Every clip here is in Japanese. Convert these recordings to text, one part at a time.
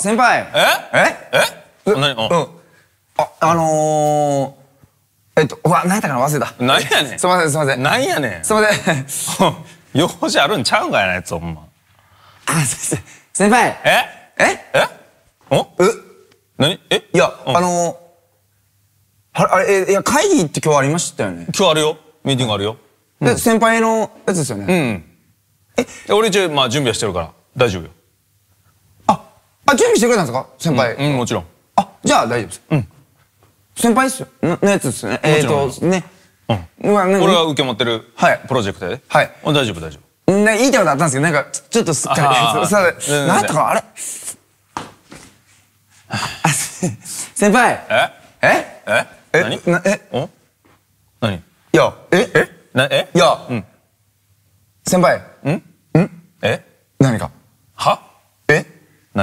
先輩えええ何うん。あ、あのー、えっと、わ、何やったかな忘れた。何やねん。すみません、すみません。何やねん。すみません。用事あるんちゃうんかいな、やつ、ほんま。あ、先輩えええおえ何えいや、あのー、あれ、え、いや、会議って今日ありましたよね。今日あるよ。ミーティングあるよ。で、先輩のやつですよね。うん。え、俺一応、まあ、準備はしてるから、大丈夫よ。あ、準備してくれたんですか先輩。うん、もちろん。あ、じゃあ大丈夫です。うん。先輩っすよ。のやつっすね。えっと、ね。うん。俺が受け持ってるはい。プロジェクトで。はい。大丈夫、大丈夫。ね、いいってことあったんですけど、なんか、ちょっとすっかり。すさ、なんとか、あれ 先輩えええ何ええ何いや、ええな、えいや、うん。先輩。んんえ何か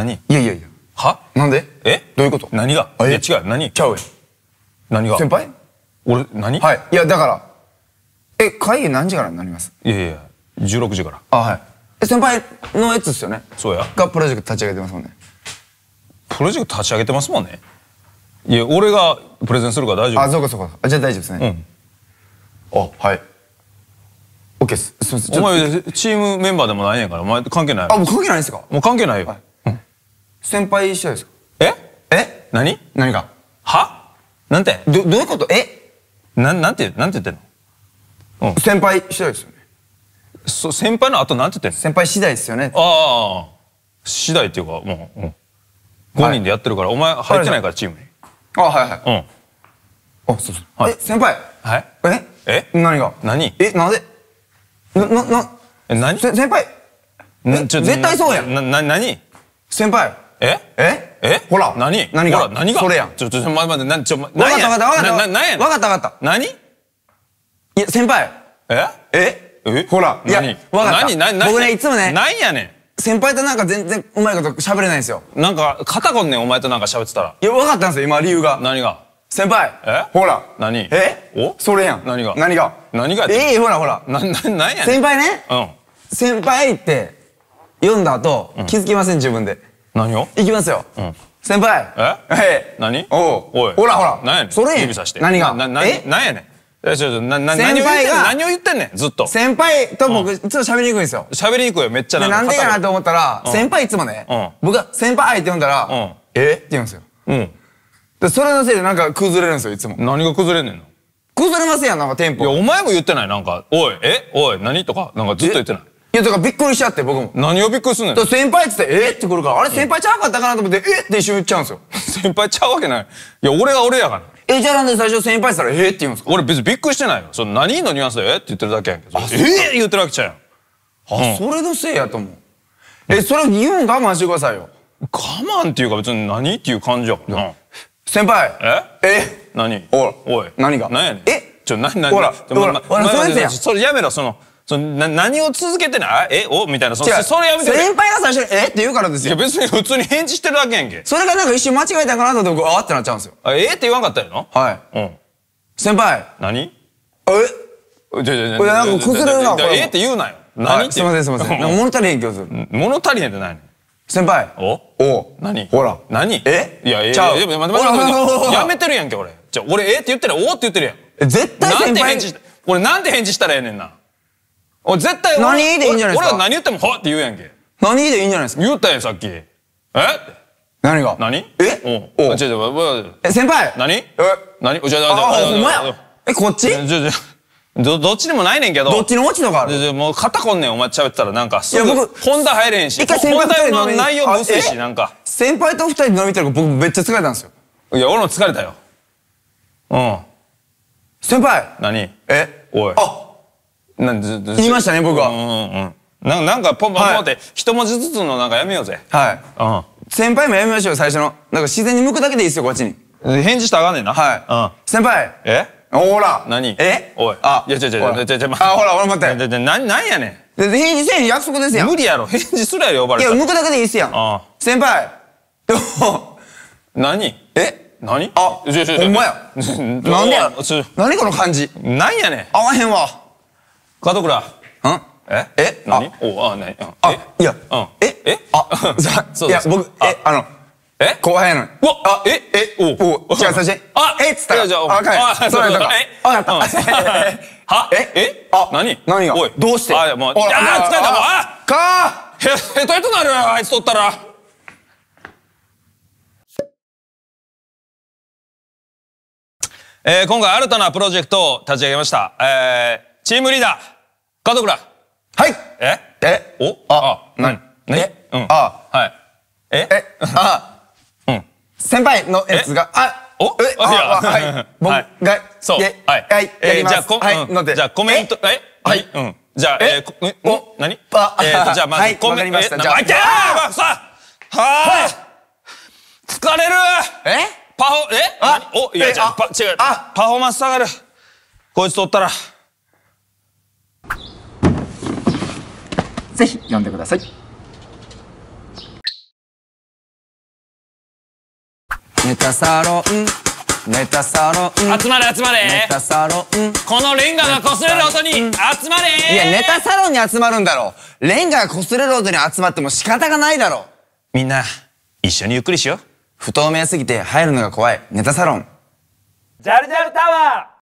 何いやいやいや。はなんでえどういうこと何がえ違う、何ちゃうや何が先輩俺、何はい。いや、だから、え、会議何時からになりますいやいや、16時から。あ、はい。え、先輩のやつっすよねそうや。がプロジェクト立ち上げてますもんね。プロジェクト立ち上げてますもんねいや、俺がプレゼンするから大丈夫。あ、そうかそうか。あじゃあ大丈夫ですね。うん。あ、はい。オッケーです。すみません。お前、チームメンバーでもないんやから、お前関係ない。あ、もう関係ないんですかもう関係ないよ。はい先輩一緒ですええ何何がはなんてど、どういうことえな、なんて、なんて言ってんのうん。先輩次第ですよね。そ、先輩の後なんて言ってんの先輩次第ですよね。ああ。次第っていうか、もう、うん。5人でやってるから、はい、お前入ってないから、チームに。あはいはい。うん。あ、そうそう。はい、え、先輩はいええ何が何え、なぜでな、な、な、え、何先輩え、絶対そうやん。な、な、何先輩えええほら何何がほら何がそれやん。ちょ、ちょ、待って待って、ちょ、何わかったわかったわかった。何やわかったわかった。何いや、先輩。えええほら。何わかった。何何何僕ね、いつもね。何やねん。先輩となんか全然うまいこと喋れないんですよ。なんか、肩こんねん、お前となんか喋ってたら。いや、わかったんですよ、今、理由が。何が先輩えほら何えおそれやん。何が何が何がええほらほら。な、な、なんやねん。先輩ね。うん。先輩って、読んだ後、気づきません、自分で。何をいきますよ。うん。先輩ええ何おおい。ほらほら。何やねん。それ指さして。何がな、な、え何やねん。なな先何を言ってんねんずっと先輩と僕、いつちょっと喋りにくいんですよ喋りにくいよめっちゃなんかなんでかなと思ったら、先輩いつもね、うん、僕が「先輩」って呼んだら「うん、えって言うんですよ、うん、でそれのせいでなんか崩れるんですよいつも何が崩れんねんの崩れますやんなんかテンポいやお前も言ってないなんか「おいえおい何?」とかなんかずっと言ってないいや、だからびっくりしちゃって、僕も。何をびっくりすんのよ。先輩っ言って、えって来るから、あれ先輩ちゃうかったかなと思って、えって一瞬言っちゃうんですよ。先輩ちゃうわけない。いや、俺が俺やから。え、じゃあなんで最初先輩っ言ったら、えって言うんですか俺別にびっくりしてないよ。その何のニュアンスで、えって言ってるだけやんけ。えて言ってるわけちゃうやん。あ、うん、それのせいやと思う。え、それ言うん我慢してくださいよ。我慢っていうか別に何っていう感じやからな。先輩ええ何おい。おい。何が何やねん。えちょ、何、何ほら、ほら、ほら、それやん。それやめろ、その。そな何を続けてないえおみたいなそそれやめて先輩が最初に「えっ?」て言うからですよいや別に普通に返事してるだけやんけそれがなんか一瞬間違えたかなと思ってあーってなっちゃうんですよえっ、って言わんかったよなはい、うん、先輩何えじゃじゃじゃなんか崩れるなこれえって言うなよ何、はい、すいませんすいません物足りへん気がする 物足りへんってないの先輩おお何ほら何えいやええちゃう。ややめてるやんけ俺じゃ俺えって言ってるおって言ってるやん絶対先輩俺なんて返事したらええねんなお絶対何でいいんじゃないですか俺は何言っても「はっ」て言うやんけ何でいいんじゃないですか言ったやんさっきえ何が何えおお違う違うえ先輩何え何おじゃあほんまやえこっち違違うう。ど、どっちでもないねんけど。どっちの落ちとかあるもう肩こんねん、お前喋ったらなんか。いや、僕、本田入れへんし。一回先輩と二人の内容むずし、なんか。先輩と二人で飲みたら僕めっちゃ疲れたんですよ。いや、俺も疲れたよ。うん。先輩何えおい。あなん言いましたね僕は、うんうんうん、なんかポンポンポンって、はい、一文字ずつのなんかやめようぜはい、うん、先輩もやめましょう最初のなんか自然に向くだけでいいですよこっちに返事したらあかんねんなはい、うん、先輩えほら何えおいあいや違ち違う違う違ちょ、うあほら俺待って何何やねん返事せん約束ですやん無理やろ返事すら呼ばれたいや向くだけでいいっすやん先輩でも何え何あ、ほんまや。何や何この感じ。何やねん。合わへんわ。門倉。んええ何おあ、ない。あ、いや、ええ あ、そういや、僕、え、あの、え後輩やのに。うわあ、ええおお違う、そ して。あえっつったら。じゃあ、あそうやったか。えあ、やった。はええあ、何何がおい。どうしてあ、もう、あ、疲れたもう、あかーへ、へとへとなるよ、あいつ取ったら。えー、今回新たなプロジェクトを立ち上げました。えチームリーダー、家族ら。はいええおあ、なにえうん。あ、はい。ええ、あ、うん。先輩のやつが、あ、おえ、あ、はい。僕が、そう。はい。はい。え、じゃあ、こ、はい。じゃあ、コメント、えはい。うん。じゃあ、え、お、何えと、じゃあ、まず、コメント。じゃあ、いけーさはい。疲れるえパフォ、えあ、お、いや、じゃあ、違う。パフォーマンス下がる。こいつ取ったら。ぜひ読んでください。ネタサロンネタサロン集まれ集まれネタサロンこのレンガが擦れる音に集まれいやネタサロンに集まるんだろレンガが擦れる音に集まっても仕方がないだろみんな一緒にゆっくりしよう不透明すぎて入るのが怖いネタサロンジャルジャルタワー